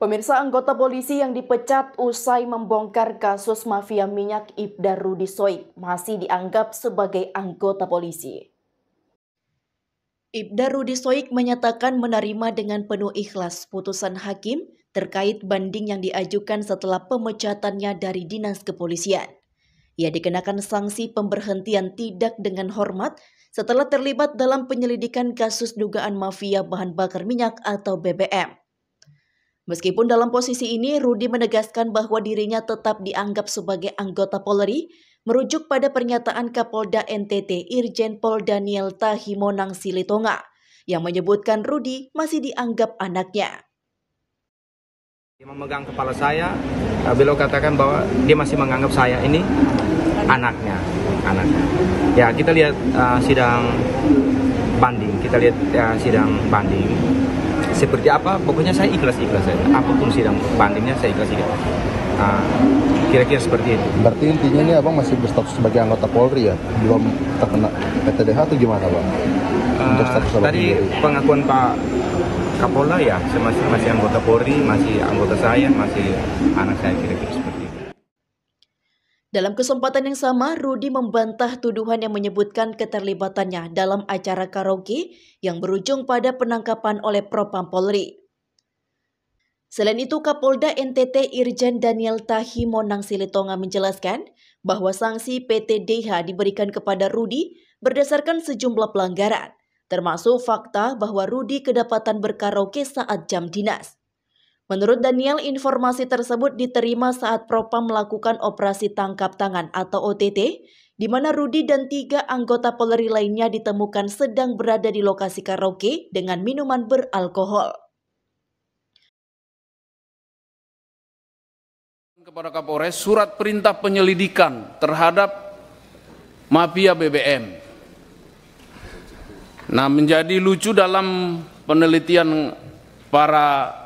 Pemirsa anggota polisi yang dipecat usai membongkar kasus mafia minyak Ibda Rudi Soik masih dianggap sebagai anggota polisi. Ibda Rudi Soik menyatakan menerima dengan penuh ikhlas putusan hakim terkait banding yang diajukan setelah pemecatannya dari dinas kepolisian. Ia dikenakan sanksi pemberhentian tidak dengan hormat setelah terlibat dalam penyelidikan kasus dugaan mafia bahan bakar minyak atau BBM. Meskipun dalam posisi ini, Rudi menegaskan bahwa dirinya tetap dianggap sebagai anggota Polri, merujuk pada pernyataan Kapolda NTT Irjen Pol Daniel Tahimonang Silitonga yang menyebutkan Rudi masih dianggap anaknya. Dia memegang kepala saya, eh, beliau katakan bahwa dia masih menganggap saya ini anaknya, anaknya. Ya kita lihat uh, sidang banding, kita lihat uh, sidang banding seperti apa pokoknya saya ikhlas ikhlas saja apapun sidang bandingnya saya ikhlas ikhlas kira ah, kira-kira seperti itu berarti intinya ini abang masih berstatus sebagai anggota Polri ya belum terkena PTDH atau gimana bang ah, untuk uh, tadi sendiri. pengakuan Pak Kapolda ya masih masih anggota Polri masih anggota saya masih anak saya kira-kira seperti itu dalam kesempatan yang sama, Rudi membantah tuduhan yang menyebutkan keterlibatannya dalam acara karaoke yang berujung pada penangkapan oleh Propam Polri. Selain itu, Kapolda NTT Irjen Daniel Tahi Monang Silitonga menjelaskan bahwa sanksi PTDH diberikan kepada Rudi berdasarkan sejumlah pelanggaran, termasuk fakta bahwa Rudi kedapatan berkaraoke saat jam dinas. Menurut Daniel, informasi tersebut diterima saat propam melakukan operasi tangkap tangan atau OTT, di mana Rudi dan tiga anggota Polri lainnya ditemukan sedang berada di lokasi karaoke dengan minuman beralkohol. Kepada Kapolres, surat perintah penyelidikan terhadap mafia BBM. Nah, menjadi lucu dalam penelitian para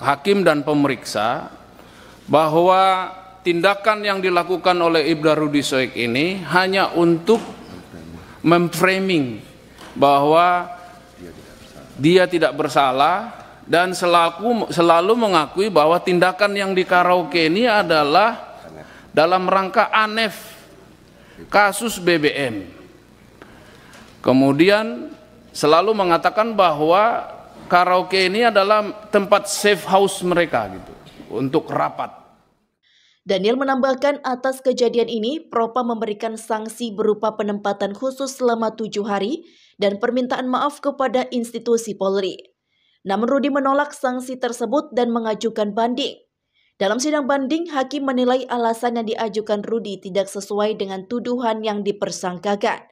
hakim dan pemeriksa bahwa tindakan yang dilakukan oleh Ibda Rudi Soek ini hanya untuk memframing bahwa dia tidak bersalah dan selaku selalu mengakui bahwa tindakan yang di karaoke ini adalah dalam rangka anef kasus BBM. Kemudian selalu mengatakan bahwa karaoke ini adalah tempat safe house mereka gitu untuk rapat. Daniel menambahkan atas kejadian ini, Propa memberikan sanksi berupa penempatan khusus selama tujuh hari dan permintaan maaf kepada institusi Polri. Namun Rudi menolak sanksi tersebut dan mengajukan banding. Dalam sidang banding, hakim menilai alasan yang diajukan Rudi tidak sesuai dengan tuduhan yang dipersangkakan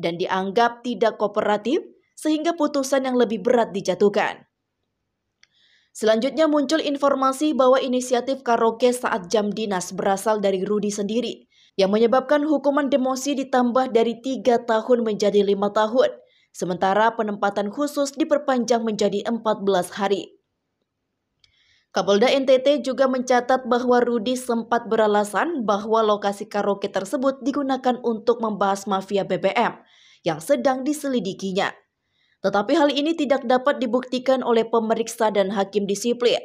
dan dianggap tidak kooperatif sehingga putusan yang lebih berat dijatuhkan. Selanjutnya muncul informasi bahwa inisiatif karaoke saat jam dinas berasal dari Rudi sendiri, yang menyebabkan hukuman demosi ditambah dari tiga tahun menjadi lima tahun, sementara penempatan khusus diperpanjang menjadi 14 hari. Kapolda NTT juga mencatat bahwa Rudi sempat beralasan bahwa lokasi karaoke tersebut digunakan untuk membahas mafia BBM yang sedang diselidikinya. Tetapi hal ini tidak dapat dibuktikan oleh pemeriksa dan hakim disiplin.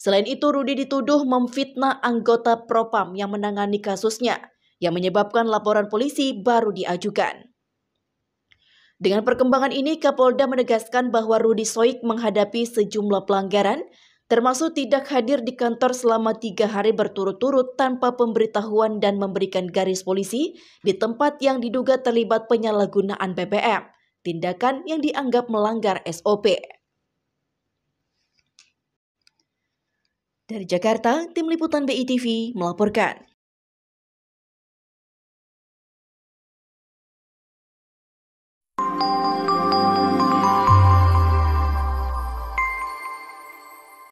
Selain itu, Rudi dituduh memfitnah anggota Propam yang menangani kasusnya, yang menyebabkan laporan polisi baru diajukan. Dengan perkembangan ini, Kapolda menegaskan bahwa Rudi Soik menghadapi sejumlah pelanggaran, termasuk tidak hadir di kantor selama tiga hari berturut-turut tanpa pemberitahuan dan memberikan garis polisi di tempat yang diduga terlibat penyalahgunaan BBM tindakan yang dianggap melanggar SOP. Dari Jakarta, tim liputan BITV melaporkan.